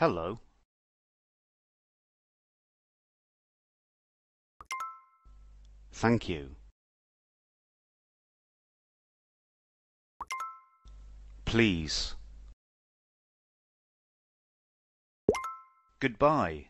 hello Thank you. Please. Goodbye.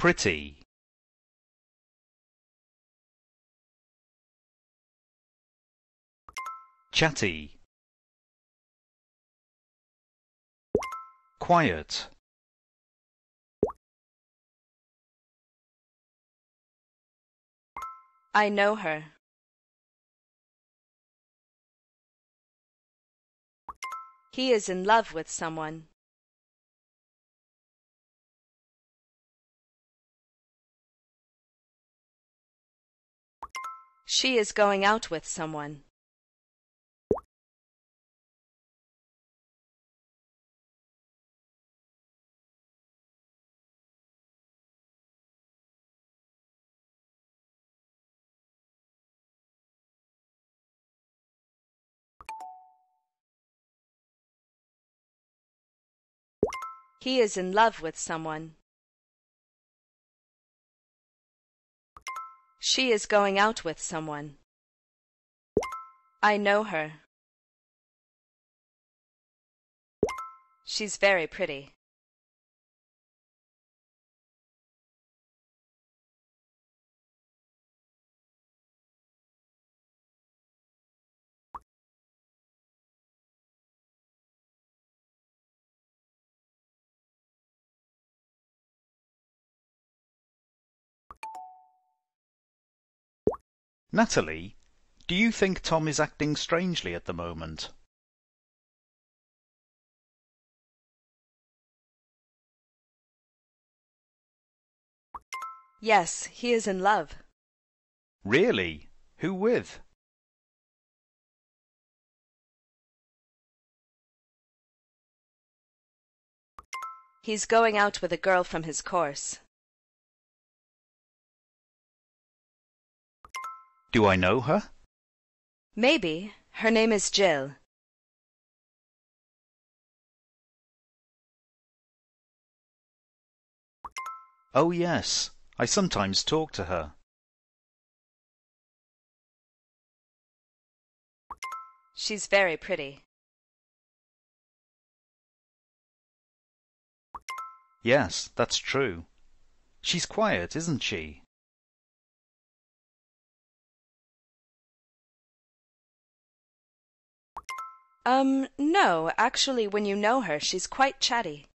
pretty chatty quiet I know her. He is in love with someone. She is going out with someone. He is in love with someone. She is going out with someone. I know her. She's very pretty. Natalie, do you think Tom is acting strangely at the moment?" "Yes, he is in love." "Really? Who with?" "He's going out with a girl from his course. Do I know her? Maybe. Her name is Jill. Oh, yes. I sometimes talk to her. She's very pretty. Yes, that's true. She's quiet, isn't she? "Um, no. Actually, when you know her, she's quite chatty.